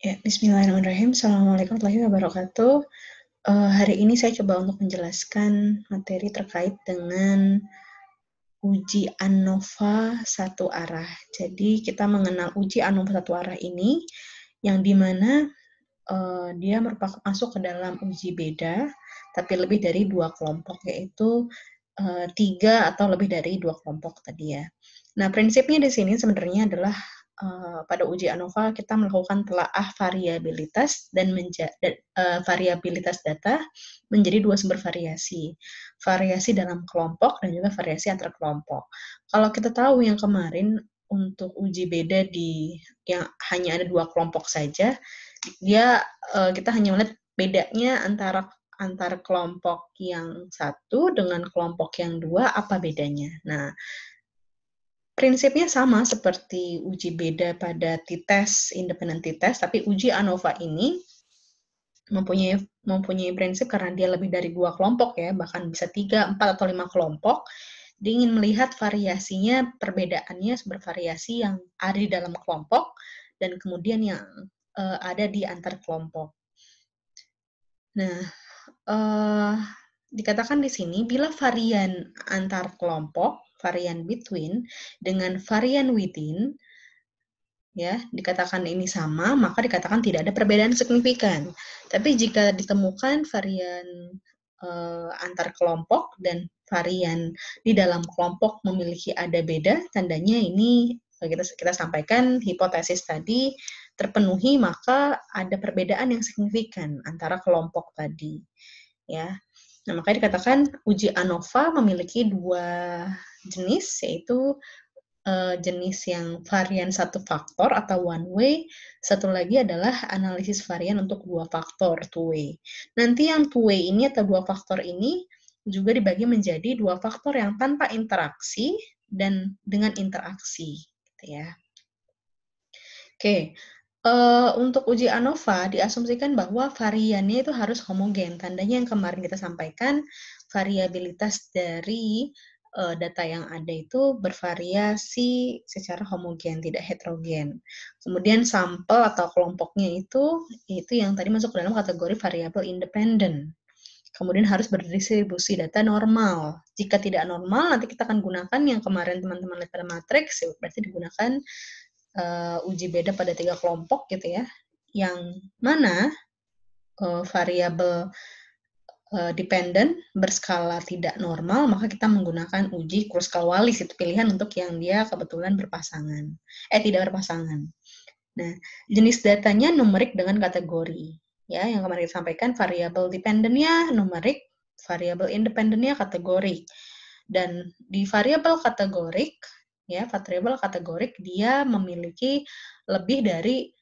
Ya, bismillahirrahmanirrahim. Assalamualaikum warahmatullahi wabarakatuh. Uh, hari ini saya coba untuk menjelaskan materi terkait dengan uji ANOVA satu arah. Jadi kita mengenal uji ANOVA satu arah ini yang dimana uh, dia merupakan masuk ke dalam uji beda tapi lebih dari dua kelompok yaitu uh, tiga atau lebih dari dua kelompok tadi ya. Nah prinsipnya di sini sebenarnya adalah Eh, pada uji ANOVA kita melakukan telaah variabilitas dan eh, variabilitas data menjadi dua sumber variasi, variasi dalam kelompok dan juga variasi antar kelompok. Kalau kita tahu yang kemarin untuk uji beda di yang hanya ada dua kelompok saja, dia eh, kita hanya melihat bedanya antara antar kelompok yang satu dengan kelompok yang dua apa bedanya. Nah, Prinsipnya sama seperti uji beda pada t-test, independent t-test, tapi uji ANOVA ini mempunyai mempunyai prinsip karena dia lebih dari dua kelompok ya, bahkan bisa tiga, empat atau lima kelompok. Dia ingin melihat variasinya, perbedaannya bervariasi yang ada di dalam kelompok dan kemudian yang uh, ada di antar kelompok. Nah, uh, dikatakan di sini bila varian antar kelompok varian between dengan varian within ya dikatakan ini sama maka dikatakan tidak ada perbedaan signifikan tapi jika ditemukan varian uh, antar kelompok dan varian di dalam kelompok memiliki ada beda tandanya ini eh, kita kita sampaikan hipotesis tadi terpenuhi maka ada perbedaan yang signifikan antara kelompok tadi ya nah makanya dikatakan uji ANOVA memiliki dua jenis yaitu uh, jenis yang varian satu faktor atau one way, satu lagi adalah analisis varian untuk dua faktor two way. Nanti yang two way ini atau dua faktor ini juga dibagi menjadi dua faktor yang tanpa interaksi dan dengan interaksi, gitu ya. Oke, uh, untuk uji ANOVA diasumsikan bahwa variannya itu harus homogen. Tandanya yang kemarin kita sampaikan, variabilitas dari uh, data yang ada itu bervariasi secara homogen, tidak heterogen. Kemudian sampel atau kelompoknya itu itu yang tadi masuk ke dalam kategori variabel independen. Kemudian harus berdistribusi data normal. Jika tidak normal, nanti kita akan gunakan yang kemarin teman-teman lihat pada matriks, ya, berarti digunakan uh, uji beda pada tiga kelompok gitu ya. Yang mana uh, eh, variabel Eh, dependent berskala tidak normal, maka kita menggunakan uji Kruskal Wallis itu pilihan untuk yang dia kebetulan berpasangan. Eh tidak berpasangan. Nah, jenis datanya numerik dengan kategori. Ya, yang kemarin kita sampaikan variabel dependennya numerik, variabel independennya kategori Dan di variabel kategorik, ya, variabel kategorik dia memiliki lebih dari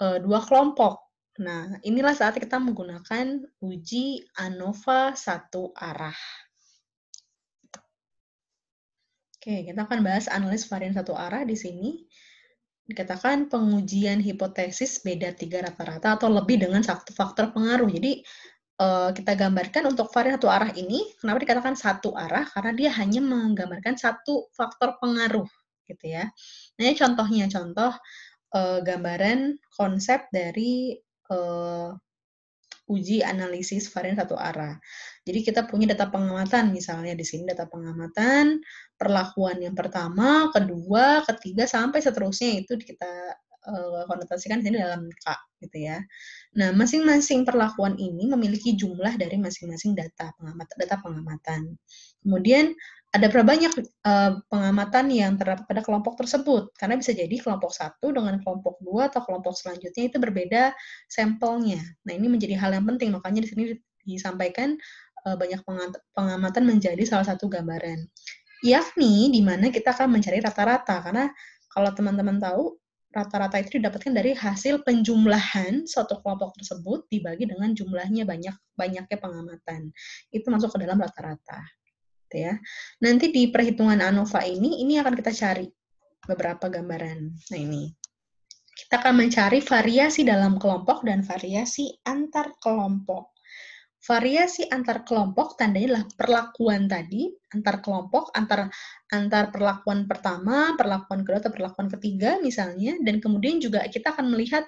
uh, dua kelompok Nah, inilah saat kita menggunakan uji ANOVA satu arah. Oke, kita akan bahas analis varian satu arah di sini. Dikatakan pengujian hipotesis beda tiga rata-rata atau lebih dengan satu faktor pengaruh. Jadi, eh, kita gambarkan untuk varian satu arah ini, kenapa dikatakan satu arah? Karena dia hanya menggambarkan satu faktor pengaruh, gitu ya. Nah, contohnya, contoh eh, gambaran konsep dari uh, uji analisis varian satu arah. Jadi kita punya data pengamatan misalnya di sini data pengamatan perlakuan yang pertama, kedua, ketiga sampai seterusnya itu kita uh, konotasikan sini dalam K gitu ya. Nah, masing-masing perlakuan ini memiliki jumlah dari masing-masing data pengamatan data pengamatan. Kemudian ada berapa banyak uh, pengamatan yang terdapat pada kelompok tersebut karena bisa jadi kelompok satu dengan kelompok dua atau kelompok selanjutnya itu berbeda sampelnya. Nah ini menjadi hal yang penting makanya di sini disampaikan uh, banyak pengamatan menjadi salah satu gambaran. Yakni di mana kita akan mencari rata-rata karena kalau teman-teman tahu rata-rata itu didapatkan dari hasil penjumlahan suatu kelompok tersebut dibagi dengan jumlahnya banyak banyaknya pengamatan. Itu masuk ke dalam rata-rata gitu ya. Nanti di perhitungan ANOVA ini, ini akan kita cari beberapa gambaran. Nah ini, kita akan mencari variasi dalam kelompok dan variasi antar kelompok. Variasi antar kelompok tandanya adalah perlakuan tadi, antar kelompok, antar antar perlakuan pertama, perlakuan kedua, atau perlakuan ketiga misalnya, dan kemudian juga kita akan melihat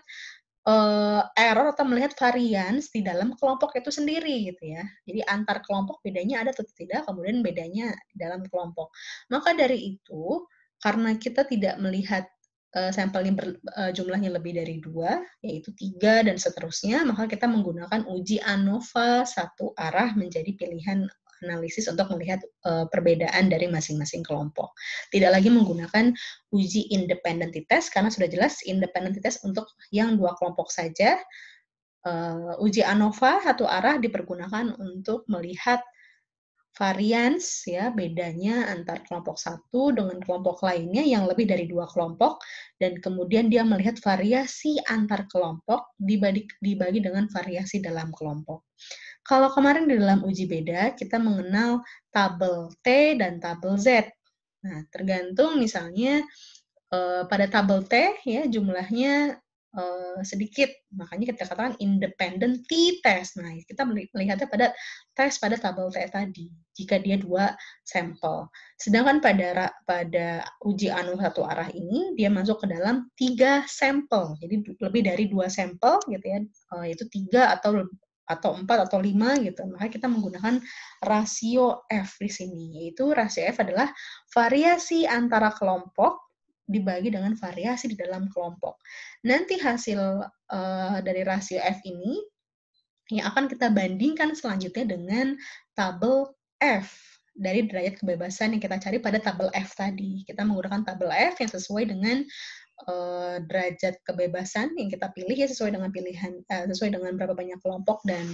uh, error atau melihat varians di dalam kelompok itu sendiri gitu ya. Jadi antar kelompok bedanya ada atau tidak, kemudian bedanya dalam kelompok. Maka dari itu, karena kita tidak melihat uh, eh, sampelnya ber, uh, jumlahnya lebih dari dua, yaitu tiga dan seterusnya, maka kita menggunakan uji ANOVA satu arah menjadi pilihan analisis untuk melihat uh, perbedaan dari masing-masing kelompok. Tidak lagi menggunakan uji independent test karena sudah jelas independent test untuk yang dua kelompok saja. Uh, uji ANOVA satu arah dipergunakan untuk melihat varians ya bedanya antar kelompok satu dengan kelompok lainnya yang lebih dari dua kelompok dan kemudian dia melihat variasi antar kelompok dibagi dibagi dengan variasi dalam kelompok. Kalau kemarin di dalam uji beda, kita mengenal tabel T dan tabel Z. Nah, tergantung misalnya eh, pada tabel T ya jumlahnya eh, sedikit, makanya kita katakan independent T test. Nah, kita melihatnya pada tes pada tabel T tadi jika dia dua sampel. Sedangkan pada pada uji anu satu arah ini dia masuk ke dalam tiga sampel, jadi lebih dari dua sampel gitu ya, eh, yaitu tiga atau atau 4 atau 5 gitu. Maka kita menggunakan rasio F di sini, yaitu rasio F adalah variasi antara kelompok dibagi dengan variasi di dalam kelompok. Nanti hasil uh, dari rasio F ini yang akan kita bandingkan selanjutnya dengan tabel F dari derajat kebebasan yang kita cari pada tabel F tadi. Kita menggunakan tabel F yang sesuai dengan uh, derajat kebebasan yang kita pilih ya sesuai dengan pilihan uh, sesuai dengan berapa banyak kelompok dan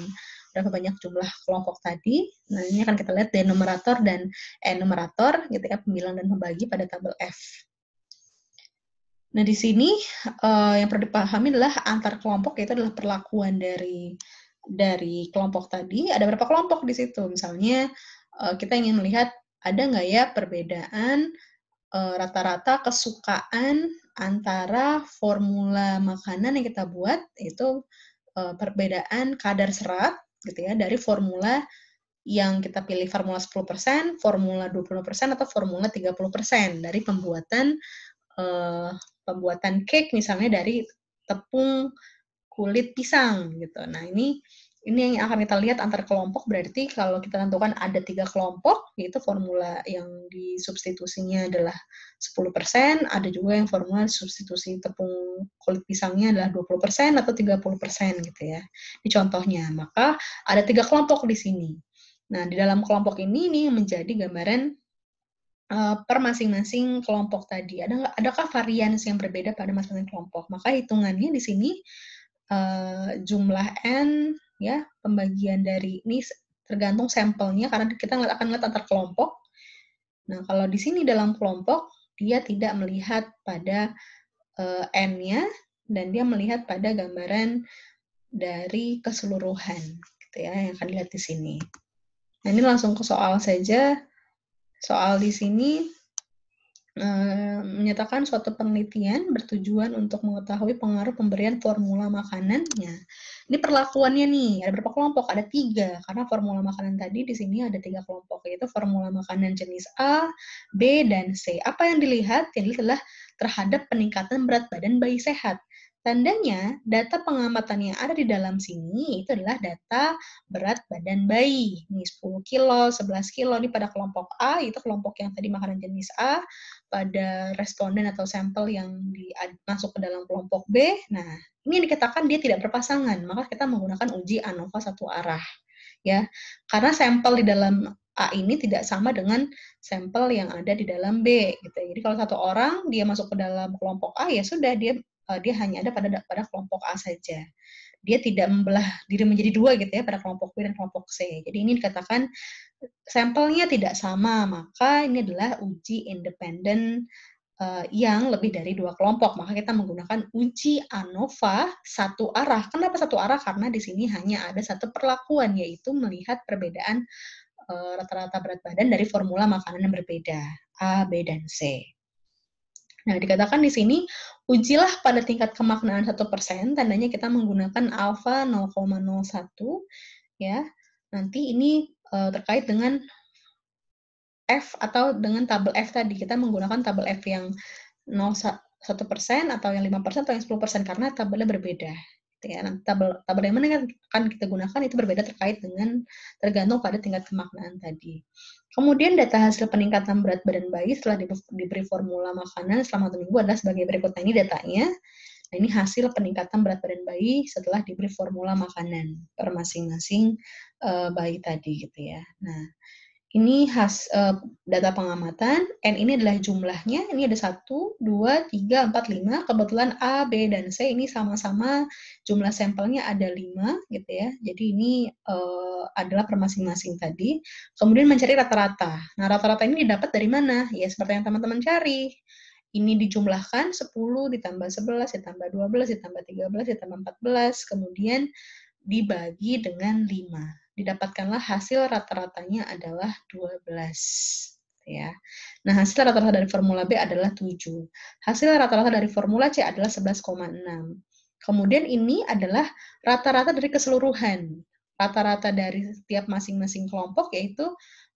berapa banyak jumlah kelompok tadi. Nah, ini akan kita lihat denominator dan enumerator gitu ya pembilang dan pembagi pada tabel F. Nah, di sini uh, yang perlu dipahami adalah antar kelompok yaitu adalah perlakuan dari dari kelompok tadi. Ada berapa kelompok di situ? Misalnya uh, kita ingin melihat ada nggak ya perbedaan rata -rata kesukaan antara formula makanan yang kita buat itu uh, perbedaan kadar serat gitu ya dari formula yang kita pilih formula 10%, formula 20% atau formula 30% dari pembuatan uh, pembuatan cake misalnya dari tepung kulit pisang gitu. Nah, ini ini yang akan kita lihat antar kelompok berarti kalau kita tentukan ada tiga kelompok, yaitu formula yang disubstitusinya adalah 10%, ada juga yang formula substitusi tepung kulit pisangnya adalah 20% atau 30% gitu ya. Ini contohnya, maka ada tiga kelompok di sini. Nah, di dalam kelompok ini, ini menjadi gambaran uh, per masing-masing kelompok tadi. Ada adakah varian yang berbeda pada masing-masing kelompok? Maka hitungannya di sini uh, jumlah n ya pembagian dari ini tergantung sampelnya karena kita nggak akan melihat antar kelompok. Nah, kalau di sini dalam kelompok dia tidak melihat pada uh, n-nya dan dia melihat pada gambaran dari keseluruhan gitu ya yang akan dilihat di sini. Nah, ini langsung ke soal saja. Soal di sini menyatakan suatu penelitian bertujuan untuk mengetahui pengaruh pemberian formula makanannya. Ini perlakuannya nih, ada berapa kelompok? Ada tiga, karena formula makanan tadi di sini ada tiga kelompok, yaitu formula makanan jenis A, B, dan C. Apa yang dilihat? Yang dilihat adalah terhadap peningkatan berat badan bayi sehat. Tandanya, data pengamatan yang ada di dalam sini itu adalah data berat badan bayi. Ini 10 kilo, 11 kilo, ini pada kelompok A, itu kelompok yang tadi makanan jenis A pada responden atau sampel yang di, masuk ke dalam kelompok B. Nah, ini dikatakan dia tidak berpasangan, maka kita menggunakan uji ANOVA satu arah. Ya, karena sampel di dalam A ini tidak sama dengan sampel yang ada di dalam B gitu. Jadi kalau satu orang dia masuk ke dalam kelompok A ya sudah dia eh, dia hanya ada pada pada kelompok A saja dia tidak membelah diri menjadi dua gitu ya pada kelompok B dan kelompok C. Jadi ini dikatakan sampelnya tidak sama, maka ini adalah uji independen uh, yang lebih dari dua kelompok. Maka kita menggunakan uji ANOVA satu arah. Kenapa satu arah? Karena di sini hanya ada satu perlakuan yaitu melihat perbedaan eh, rata-rata uh, berat badan dari formula makanan yang berbeda A, B, dan C. Nah, dikatakan di sini, ujilah pada tingkat kemaknaan 1%, tandanya kita menggunakan alfa 0,01, ya. Nanti ini uh, terkait dengan F atau dengan tabel F tadi, kita menggunakan tabel F yang 0,1% atau yang lima persen atau yang sepuluh persen karena tabelnya berbeda, ya. Nah, tabel tabel yang mana akan kita gunakan itu berbeda terkait dengan tergantung pada tingkat kemaknaan tadi. Kemudian data hasil peningkatan berat badan bayi setelah diberi formula makanan selama satu minggu adalah sebagai berikut. Nah, ini datanya. Nah, ini hasil peningkatan berat badan bayi setelah diberi formula makanan per masing-masing uh, bayi tadi gitu ya. Nah, ini khas uh, data pengamatan, N ini adalah jumlahnya, ini ada 1, 2, 3, 4, 5, kebetulan A, B, dan C ini sama-sama jumlah sampelnya ada 5, gitu ya. Jadi ini uh, adalah per masing-masing tadi. Kemudian mencari rata-rata. Nah, rata-rata ini didapat dari mana? Ya, seperti yang teman-teman cari ini dijumlahkan 10 ditambah 11 ditambah 12 ditambah 13 ditambah 14 kemudian dibagi dengan 5 didapatkanlah hasil rata-ratanya adalah 12. Ya. Nah, hasil rata-rata dari formula B adalah 7. Hasil rata-rata dari formula C adalah 11,6. Kemudian ini adalah rata-rata dari keseluruhan. Rata-rata dari tiap masing-masing kelompok yaitu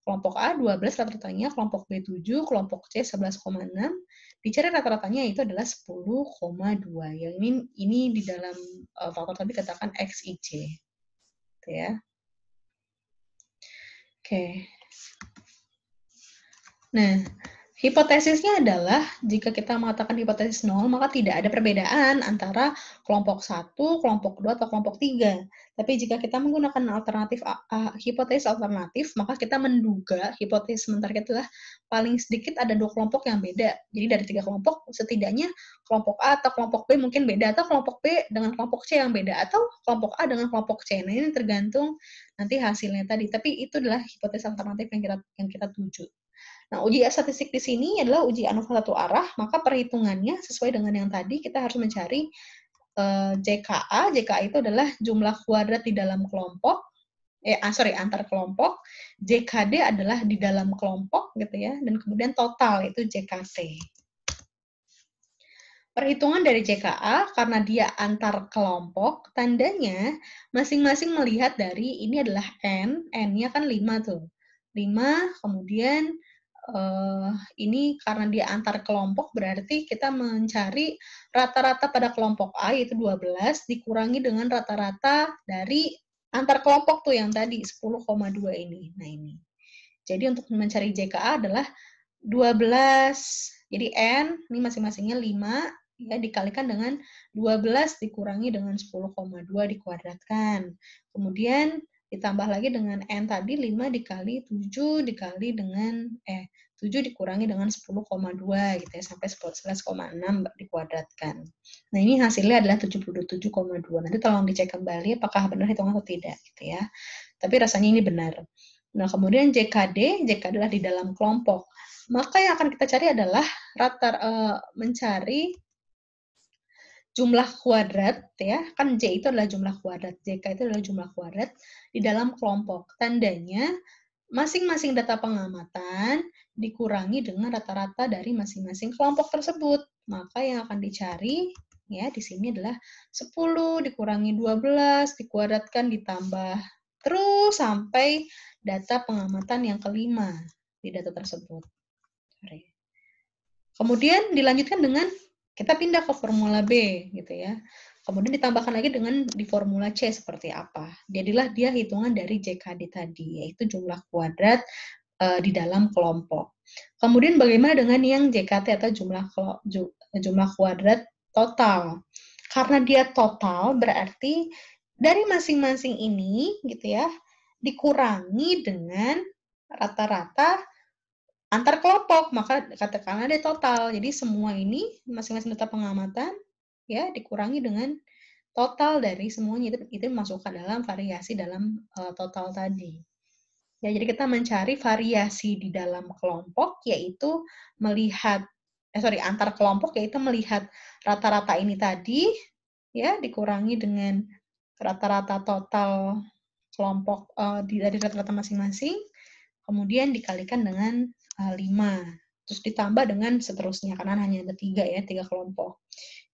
kelompok A 12 rata-ratanya, kelompok B 7, kelompok C 11,6, dicari rata-ratanya itu adalah 10,2. Yang ini ini di dalam eh, faktor tadi katakan XIC. C. Gitu ya. Okay. Nah, Hipotesisnya adalah jika kita mengatakan hipotesis nol, maka tidak ada perbedaan antara kelompok satu, kelompok 2, atau kelompok 3. Tapi jika kita menggunakan alternatif uh, hipotesis alternatif, maka kita menduga hipotesis sementara kita adalah paling sedikit ada dua kelompok yang beda. Jadi dari tiga kelompok, setidaknya kelompok A atau kelompok B mungkin beda, atau kelompok B dengan kelompok C yang beda, atau kelompok A dengan kelompok C. Nah, ini tergantung nanti hasilnya tadi. Tapi itu adalah hipotesis alternatif yang kita, yang kita tuju. Nah, uji statistik di sini adalah uji anova satu arah, maka perhitungannya sesuai dengan yang tadi kita harus mencari eh, JKA. JKA itu adalah jumlah kuadrat di dalam kelompok. Eh, ah, sorry, antar kelompok. JKD adalah di dalam kelompok, gitu ya. Dan kemudian total itu JKT. Perhitungan dari JKA karena dia antar kelompok, tandanya masing-masing melihat dari ini adalah N, N-nya kan 5 tuh. 5, kemudian uh, ini karena dia antar kelompok berarti kita mencari rata-rata pada kelompok A yaitu 12 dikurangi dengan rata-rata dari antar kelompok tuh yang tadi 10,2 ini. Nah ini. Jadi untuk mencari JKA adalah 12. Jadi N ini masing-masingnya 5 ya dikalikan dengan 12 dikurangi dengan 10,2 dikuadratkan. Kemudian ditambah lagi dengan N tadi 5 dikali 7 dikali dengan eh 7 dikurangi dengan 10,2 gitu ya sampai 11,6 dikuadratkan. Nah, ini hasilnya adalah 77,2. Nanti tolong dicek kembali apakah benar hitungan atau tidak gitu ya. Tapi rasanya ini benar. Nah, kemudian JKD, JKD adalah di dalam kelompok. Maka yang akan kita cari adalah rata uh, mencari jumlah kuadrat ya kan J itu adalah jumlah kuadrat JK itu adalah jumlah kuadrat di dalam kelompok tandanya masing-masing data pengamatan dikurangi dengan rata-rata dari masing-masing kelompok tersebut maka yang akan dicari ya di sini adalah 10 dikurangi 12 dikuadratkan ditambah terus sampai data pengamatan yang kelima di data tersebut. Kemudian dilanjutkan dengan kita pindah ke formula B gitu ya. Kemudian ditambahkan lagi dengan di formula C seperti apa. Jadilah dia hitungan dari JKD tadi, yaitu jumlah kuadrat e, di dalam kelompok. Kemudian bagaimana dengan yang JKT atau jumlah jumlah kuadrat total? Karena dia total berarti dari masing-masing ini gitu ya dikurangi dengan rata-rata antar kelompok maka katakanlah ada total jadi semua ini masing-masing data pengamatan ya dikurangi dengan total dari semuanya itu itu masukkan dalam variasi dalam uh, total tadi ya jadi kita mencari variasi di dalam kelompok yaitu melihat eh sorry antar kelompok yaitu melihat rata-rata ini tadi ya dikurangi dengan rata-rata total kelompok uh, dari rata-rata masing-masing kemudian dikalikan dengan Eh, lima terus ditambah dengan seterusnya karena hanya ada tiga ya tiga kelompok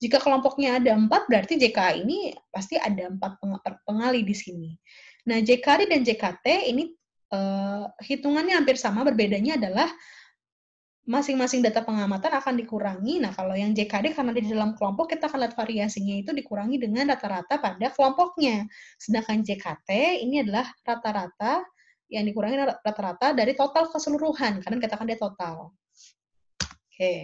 jika kelompoknya ada empat berarti JKA ini pasti ada empat pengali di sini nah JKD dan JKT ini uh, hitungannya hampir sama berbedanya adalah masing-masing data pengamatan akan dikurangi nah kalau yang JKD karena di dalam kelompok kita akan lihat variasinya itu dikurangi dengan rata-rata pada kelompoknya sedangkan JKT ini adalah rata-rata yang dikurangi rata-rata dari total keseluruhan karena kita kan dia total. Oke, okay.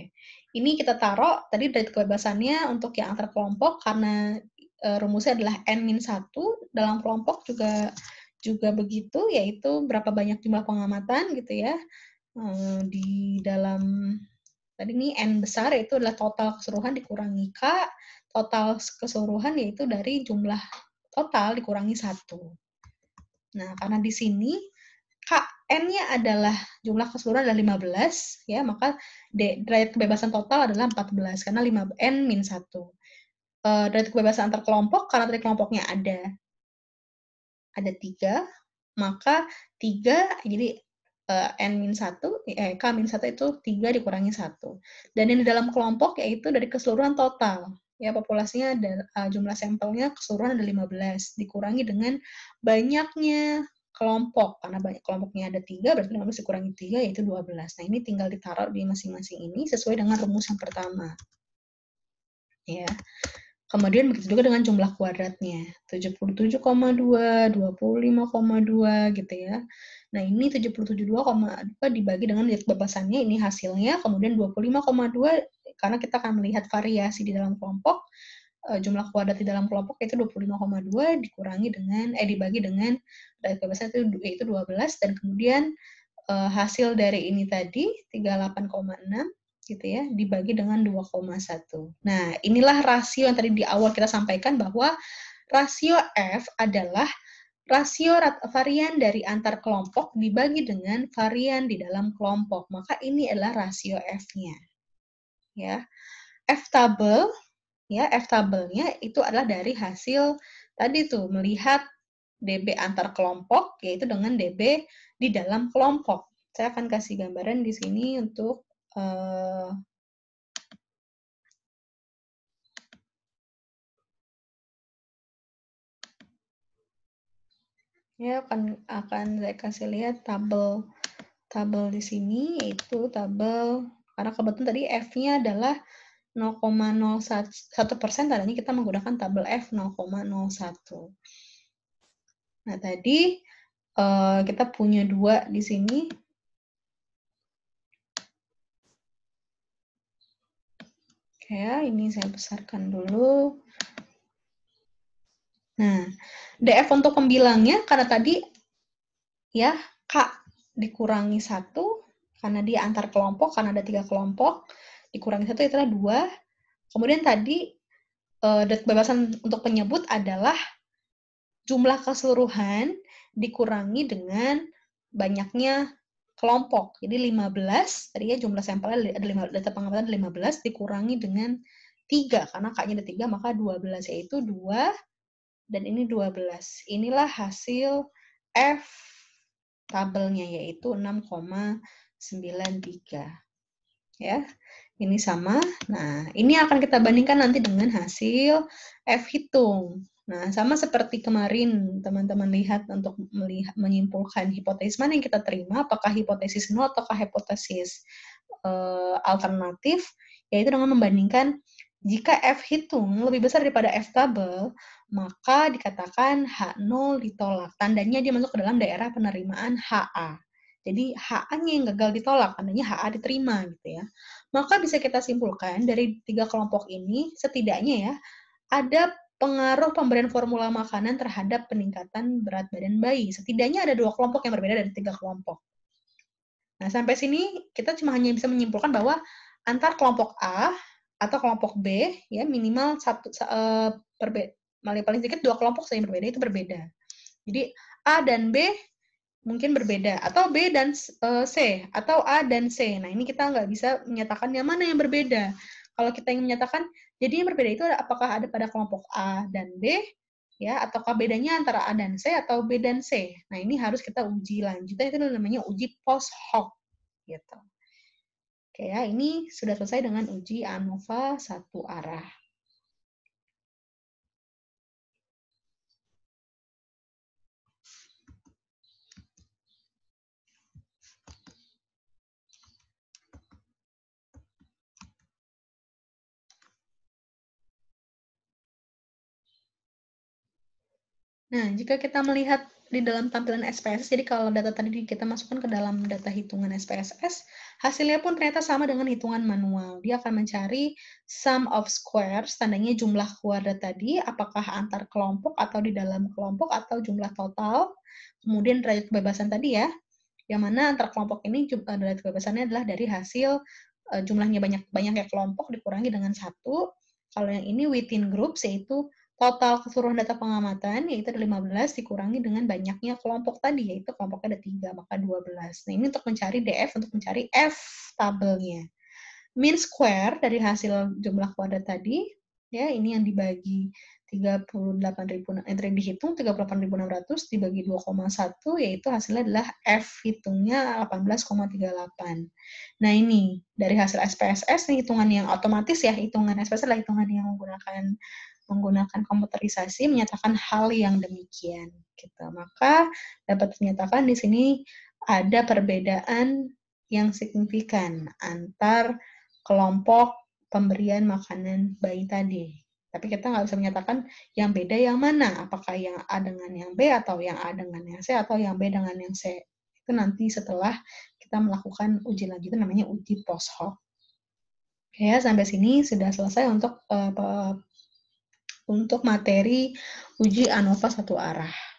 ini kita taruh tadi dari kebebasannya untuk yang antar kelompok karena e, rumusnya adalah n min satu dalam kelompok juga juga begitu yaitu berapa banyak jumlah pengamatan gitu ya e, di dalam tadi ini n besar yaitu adalah total keseluruhan dikurangi k total keseluruhan yaitu dari jumlah total dikurangi satu. Nah, karena di sini KN-nya adalah jumlah keseluruhan adalah 15, ya, maka D, derajat kebebasan total adalah 14, karena 5N min 1. E, derajat kebebasan antar kelompok, karena tadi kelompoknya ada ada 3, maka 3, jadi e, N min 1, eh, K min 1 itu 3 dikurangi 1. Dan yang di dalam kelompok yaitu dari keseluruhan total. Ya, populasinya ada, uh, jumlah sampelnya keseluruhan ada 15, dikurangi dengan banyaknya kelompok karena banyak kelompoknya ada tiga berarti 15 dikurangi tiga yaitu 12 nah ini tinggal ditaruh di masing-masing ini sesuai dengan rumus yang pertama ya kemudian begitu juga dengan jumlah kuadratnya 77,2 25,2 gitu ya nah ini 77,2 dibagi dengan bebasannya ini hasilnya kemudian 25,2 karena kita akan melihat variasi di dalam kelompok Eh, jumlah kuadrat di dalam kelompok itu 25,2 dikurangi dengan eh dibagi dengan dari kebesaran itu yaitu 12 dan kemudian uh, hasil dari ini tadi 38,6 gitu ya dibagi dengan 2,1. Nah, inilah rasio yang tadi di awal kita sampaikan bahwa rasio F adalah rasio varian dari antar kelompok dibagi dengan varian di dalam kelompok. Maka ini adalah rasio F-nya. Ya. F tabel ya F tabelnya itu adalah dari hasil tadi tuh melihat DB antar kelompok yaitu dengan DB di dalam kelompok. Saya akan kasih gambaran di sini untuk uh, ya akan akan saya kasih lihat tabel tabel di sini yaitu tabel karena kebetulan tadi F-nya adalah 0,01 persen tadinya kita menggunakan tabel F 0,01. Nah tadi uh, kita punya dua di sini. Oke, ya, ini saya besarkan dulu. Nah, DF untuk pembilangnya karena tadi ya K dikurangi satu karena dia antar kelompok karena ada tiga kelompok dikurangi satu itulah dua. Kemudian tadi uh, eh, kebebasan untuk penyebut adalah jumlah keseluruhan dikurangi dengan banyaknya kelompok. Jadi 15, tadi ya jumlah sampelnya ada 5, data pengamatan lima 15 dikurangi dengan tiga karena kayaknya ada tiga maka 12 yaitu dua dan ini 12. Inilah hasil F tabelnya yaitu 6,93 ya. Ini sama. Nah, ini akan kita bandingkan nanti dengan hasil F hitung. Nah, sama seperti kemarin teman-teman lihat untuk melihat menyimpulkan hipotesis mana yang kita terima, apakah hipotesis nol ataukah hipotesis e, alternatif, yaitu dengan membandingkan jika F hitung lebih besar daripada F tabel, maka dikatakan H0 ditolak. Tandanya dia masuk ke dalam daerah penerimaan HA. Jadi HA-nya yang gagal ditolak, tandanya HA diterima gitu ya. Maka bisa kita simpulkan dari tiga kelompok ini setidaknya ya ada pengaruh pemberian formula makanan terhadap peningkatan berat badan bayi. Setidaknya ada dua kelompok yang berbeda dari tiga kelompok. Nah, sampai sini kita cuma hanya bisa menyimpulkan bahwa antar kelompok A atau kelompok B ya minimal satu uh, perbe paling sedikit dua kelompok yang berbeda itu berbeda. Jadi A dan B mungkin berbeda atau B dan e, C atau A dan C. Nah ini kita nggak bisa menyatakan yang mana yang berbeda. Kalau kita ingin menyatakan jadi yang berbeda itu apakah ada pada kelompok A dan B ya ataukah bedanya antara A dan C atau B dan C. Nah ini harus kita uji lanjutnya itu namanya uji post hoc gitu. Oke ya ini sudah selesai dengan uji ANOVA satu arah. Nah, jika kita melihat di dalam tampilan SPSS, jadi kalau data tadi kita masukkan ke dalam data hitungan SPSS, hasilnya pun ternyata sama dengan hitungan manual. Dia akan mencari sum of squares, tandanya jumlah kuadrat tadi, apakah antar kelompok atau di dalam kelompok atau jumlah total, kemudian derajat kebebasan tadi ya, yang mana antar kelompok ini eh, derajat kebebasannya adalah dari hasil eh, jumlahnya banyak banyaknya kelompok dikurangi dengan satu. Kalau yang ini within groups yaitu total keseluruhan data pengamatan yaitu ada 15 dikurangi dengan banyaknya kelompok tadi yaitu kelompoknya ada 3 maka 12. Nah, ini untuk mencari DF untuk mencari F tabelnya. Mean square dari hasil jumlah kuadrat tadi ya ini yang dibagi 38.000 eh, dihitung 38.600 dibagi 2,1 yaitu hasilnya adalah F hitungnya 18,38. Nah, ini dari hasil SPSS nih hitungan yang otomatis ya, hitungan SPSS adalah hitungan yang menggunakan menggunakan komputerisasi menyatakan hal yang demikian gitu. Maka dapat dinyatakan di sini ada perbedaan yang signifikan antar kelompok pemberian makanan bayi tadi. Tapi kita nggak bisa menyatakan yang beda yang mana, apakah yang A dengan yang B atau yang A dengan yang C atau yang B dengan yang C. Itu nanti setelah kita melakukan uji lanjutan namanya uji post hoc. Oke, ya, sampai sini sudah selesai untuk uh, untuk materi uji ANOVA satu arah.